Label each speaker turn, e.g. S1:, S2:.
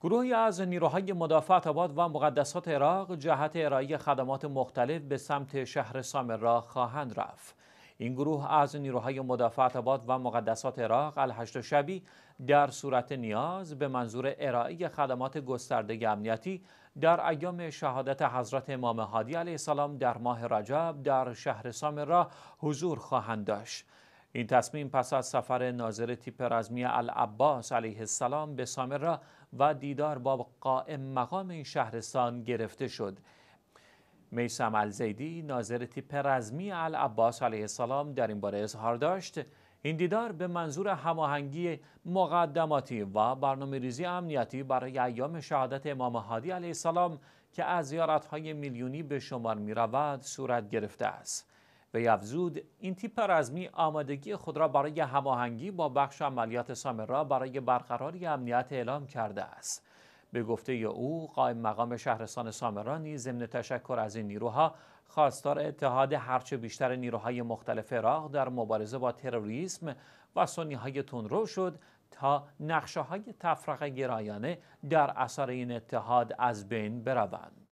S1: گروهی از نیروهای مدافع آباد و مقدسات عراق جهت ارائه خدمات مختلف به سمت شهر را خواهند رفت. این گروه از نیروهای مدافع آباد و مقدسات عراق الهشت شبی در صورت نیاز به منظور ارائه خدمات گسترده امنیتی در ایام شهادت حضرت امام هادی علیه السلام در ماه رجب در شهر را حضور خواهند داشت. این تصمیم پس از سفر ناظر تیپ رزمی العباس علیه السلام به سامرا و دیدار با قائم مقام این شهرستان گرفته شد میسم الزیدی ناظر تیپ رزمی العباس علیه السلام در این باره اظهار داشت این دیدار به منظور هماهنگی مقدماتی و برنامه ریزی امنیتی برای ایام شهادت امام هادی علیه السلام که از زیارتهای میلیونی به شمار می رود صورت گرفته است. وی افزود این تیپ رزمی آمادگی خود را برای هماهنگی با بخش عملیات سامرا برای برقراری امنیت اعلام کرده است به گفته او قائم مقام شهرستان سامرا نیز ضمن تشکر از این نیروها خواستار اتحاد هرچه بیشتر نیروهای مختلف راه در مبارزه با تروریسم و سنی های شد تا نقشه های تفرق گرایانه در اثر این اتحاد از بین بروند